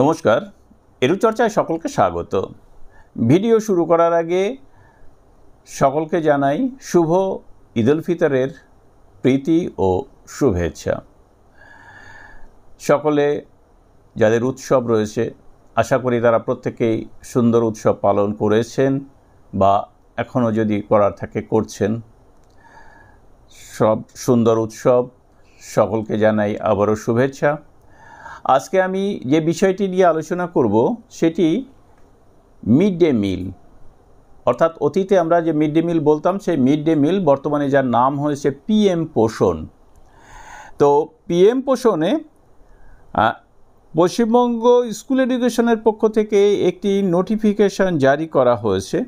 নমস্কার এরুচর্চায় সকলকে স্বাগত ভিডিও শুরু করার আগে সকলকে জানাই শুভ ঈদুল ফিতরের প্রীতি ও শুভেচ্ছা সকলে যাদের উৎসব রয়েছে আশা করি তারা প্রত্যেকেই সুন্দর উৎসব পালন করেছেন বা এখনও যদি করার থাকে করছেন সব সুন্দর উৎসব সকলকে জানাই আবারও শুভেচ্ছা আজকে আমি যে বিষয়টি নিয়ে আলোচনা করব সেটি মিড ডে মিল অর্থাৎ অতীতে আমরা যে মিড ডে মিল বলতাম সেই মিড ডে মিল বর্তমানে যার নাম হয়েছে পিএম পোষণ তো পিএম পোষণে পশ্চিমবঙ্গ স্কুল এডুকেশনের পক্ষ থেকে একটি নোটিফিকেশন জারি করা হয়েছে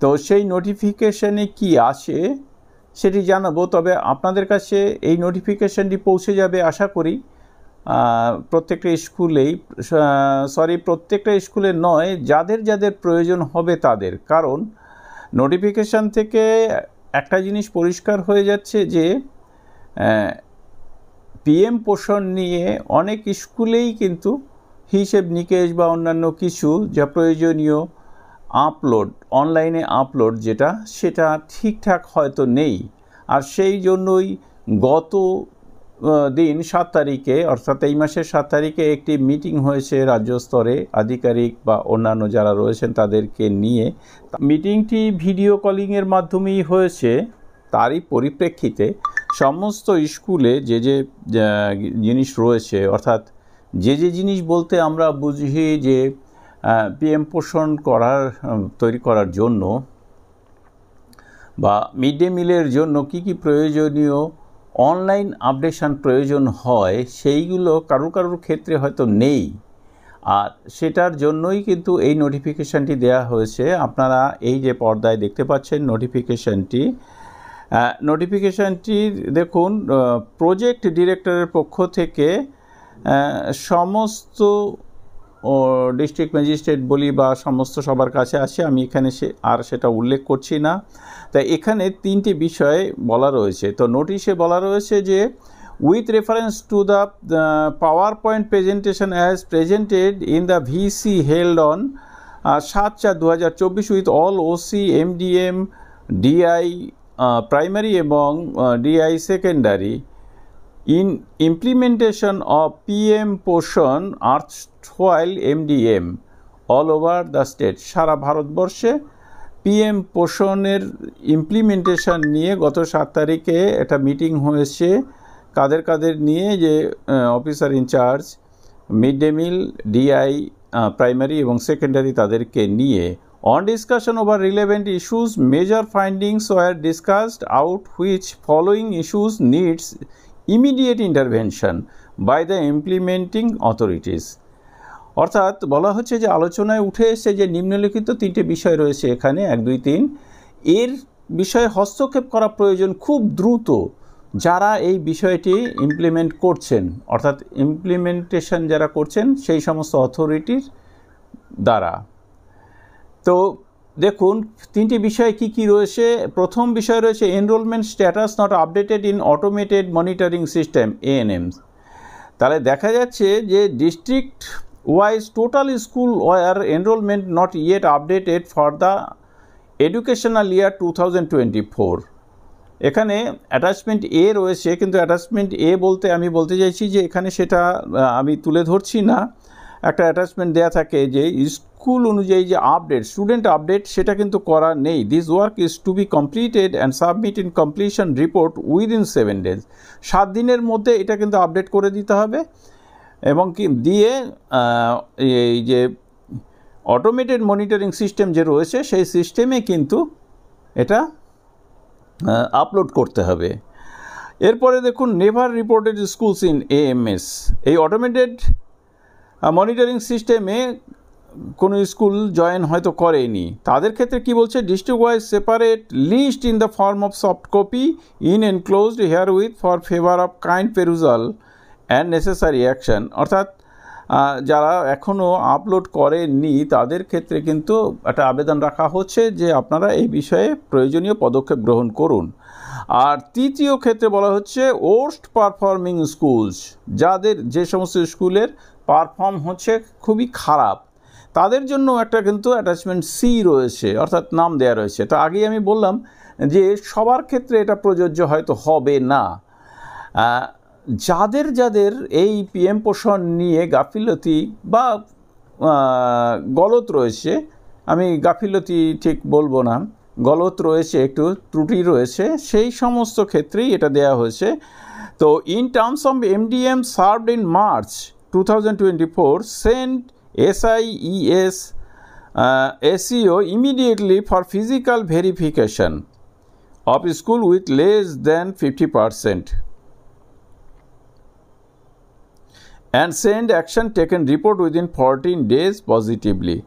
তো সেই নোটিফিকেশানে কি আছে সেটি জানাবো তবে আপনাদের কাছে এই নোটিফিকেশানটি পৌঁছে যাবে আশা করি প্রত্যেকটা স্কুলেই সরি প্রত্যেকটা স্কুলে নয় যাদের যাদের প্রয়োজন হবে তাদের কারণ নোটিফিকেশান থেকে একটা জিনিস পরিষ্কার হয়ে যাচ্ছে যে পিএম পোষণ নিয়ে অনেক স্কুলেই কিন্তু হিসেব নিকেশ বা অন্যান্য কিছু যা প্রয়োজনীয় আপলোড অনলাইনে আপলোড যেটা সেটা ঠিকঠাক হয়তো নেই আর সেই জন্যই গত দিন সাত তারিখে অর্থাৎ এই মাসের সাত তারিখে একটি মিটিং হয়েছে রাজ্য স্তরে আধিকারিক বা অন্যান্য যারা রয়েছেন তাদেরকে নিয়ে মিটিংটি ভিডিও কলিংয়ের মাধ্যমেই হয়েছে তারই পরিপ্রেক্ষিতে সমস্ত স্কুলে যে যে জিনিস রয়েছে অর্থাৎ যে যে জিনিস বলতে আমরা বুঝি যে পিএম পোষণ করার তৈরি করার জন্য বা মিড ডে মিলের জন্য কি কি প্রয়োজনীয় অনলাইন আপডেশান প্রয়োজন হয় সেইগুলো কারোর কারোর ক্ষেত্রে হয়তো নেই আর সেটার জন্যই কিন্তু এই নোটিফিকেশানটি দেয়া হয়েছে আপনারা এই যে পর্দায় দেখতে পাচ্ছেন নোটিফিকেশানটি নোটিফিকেশানটি দেখুন প্রজেক্ট ডিরেক্টরের পক্ষ থেকে সমস্ত ডিস্ট্রিক্ট ম্যাজিস্ট্রেট বলি বা সমস্ত সবার কাছে আসে আমি এখানে সে আর সেটা উল্লেখ করছি না তাই এখানে তিনটি বিষয় বলা রয়েছে তো নোটিশে বলা রয়েছে যে with reference to the PowerPoint presentation as presented in the VC held on সাত চার দু হাজার চব্বিশ with all OC MDM DI primary এবং DI secondary in in implementation of Poshan erstwhile MDM all over the state সারা ভারতবর্ষে PM পোষণের implementation নিয়ে গত সাত তারিখে একটা মিটিং হয়েছে কাদের কাদের নিয়ে যে officer in-charge mid day meal DI primary এবং সেকেন্ডারি তাদেরকে নিয়ে on discussion over relevant issues major findings were discussed out which following issues needs immediate intervention by the implementing authorities অর্থাৎ বলা হচ্ছে যে আলোচনায় উঠে এসে যে নিম্নলিখিত তিনটে বিষয় রয়েছে এখানে এক দুই তিন এর বিষয়ে হস্তক্ষেপ করা প্রয়োজন খুব দ্রুত যারা এই বিষয়টি ইমপ্লিমেন্ট করছেন অর্থাৎ ইমপ্লিমেন্টেশন যারা করছেন সেই সমস্ত অথরিটির দ্বারা তো দেখুন তিনটি বিষয়ে কি কি রয়েছে প্রথম বিষয় রয়েছে enrolment status not updated in automated monitoring system AMS তাহলে দেখা যাচ্ছে যে district wise total school were enrolment not yet updated for the educational year two thousand twenty four এখানে অ্যাটাচমেন্ট এ রয়েছে কিন্তু অ্যাটাচমেন্ট এ বলতে আমি বলতে চাইছি যে এখানে সেটা আমি তুলে ধরছি না একটা অ্যাটাচমেন্ট দেওয়া থাকে যে স্কুল অনুযায়ী যে আপডেট স্টুডেন্ট আপডেট সেটা কিন্তু করা নেই this work is to be completed and submit in completion report within seven days সাত দিনের মধ্যে এটা কিন্তু আপডেট করে দিতে হবে এবং কি দিয়ে এই যে অটোমেটেড মনিটরিং সিস্টেম যে রয়েছে সেই সিস্টেমে কিন্তু এটা আপলোড করতে হবে এরপরে দেখুন never reported schools in AMS এই অটোমেটেড মনিটরিং সিস্টেমে কোনো স্কুল জয়েন হয়তো করেনি তাদের ক্ষেত্রে কি বলছে district wise separate list in the form of soft copy in enclosed herewith for favour of kind perusal and necessary action অর্থাৎ যারা এখনও আপলোড করেননি তাদের ক্ষেত্রে কিন্তু একটা আবেদন রাখা হচ্ছে যে আপনারা এই বিষয়ে প্রয়োজনীয় পদক্ষেপ গ্রহণ করুন আর তৃতীয় ক্ষেত্রে বলা হচ্ছে ওস্ট পারফর্মিং স্কুলস যাদের যে সমস্ত স্কুলের পারফর্ম হচ্ছে খুবই খারাপ তাদের জন্য একটা কিন্তু অ্যাটাচমেন্ট সি রয়েছে অর্থাৎ নাম দেয়া রয়েছে তো আগেই আমি বললাম যে সবার ক্ষেত্রে এটা প্রযোজ্য হয়তো হবে না যাদের যাদের এই পিএম পোষণ নিয়ে গাফিলতি বা গলত রয়েছে আমি গাফিলতি ঠিক বলবো না গলত রয়েছে একটু ত্রুটি রয়েছে সেই সমস্ত ক্ষেত্রেই এটা দেয়া হয়েছে তো in terms of MDM served in March 2024 sent SIES uh, SEO immediately for physical verification of school with less than 50 percent and send action taken report within 14 days positively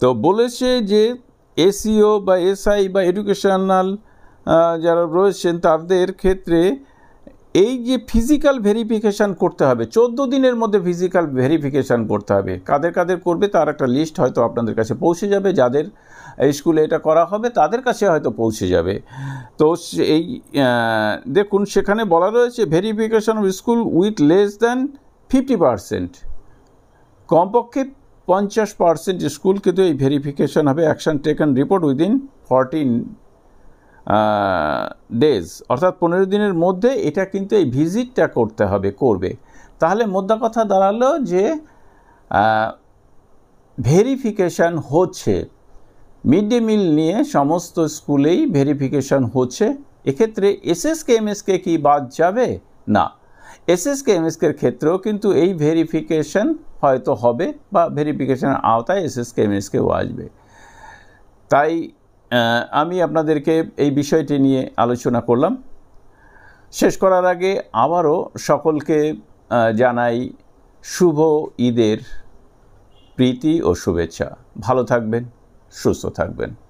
তো বলেছে যে এসিও বা এসআই বা educational যারা রয়েছেন তাদের ক্ষেত্রে এই যে ফিজিক্যাল ভেরিফিকেশান করতে হবে চোদ্দ দিনের মধ্যে ফিজিক্যাল ভেরিফিকেশান করতে হবে কাদের কাদের করবে তার একটা লিস্ট হয়তো আপনাদের কাছে পৌঁছে যাবে যাদের স্কুলে এটা করা হবে তাদের কাছে হয়তো পৌঁছে যাবে তো এই দেখুন সেখানে বলা রয়েছে verification of school with less than fifty percent কমপক্ষে পঞ্চাশ পার্সেন্ট স্কুল কিন্তু এই ভেরিফিকেশান হবে action taken report within fourteen days অর্থাৎ পনেরো দিনের মধ্যে এটা কিন্তু এই ভিজিটটা করতে হবে করবে তাহলে মোদ্দা কথা দাঁড়ালো যে ভেরিফিকেশান হচ্ছে মিড ডে মিল নিয়ে সমস্ত স্কুলেই ভেরিফিকেশান হচ্ছে এক্ষেত্রে এসএসকে এমএসকে কি বাদ যাবে না এসএসকে এমএসকের ক্ষেত্রেও কিন্তু এই ভেরিফিকেশান হয়তো হবে বা ভেরিফিকেশানের আওতায় এসএসকে এমএসকেও আসবে তাই আমি আপনাদেরকে এই বিষয়টি নিয়ে আলোচনা করলাম শেষ করার আগে আবারও সকলকে জানাই শুভ ঈদের প্রীতি ও শুভেচ্ছা ভালো থাকবেন সুস্থ থাকবেন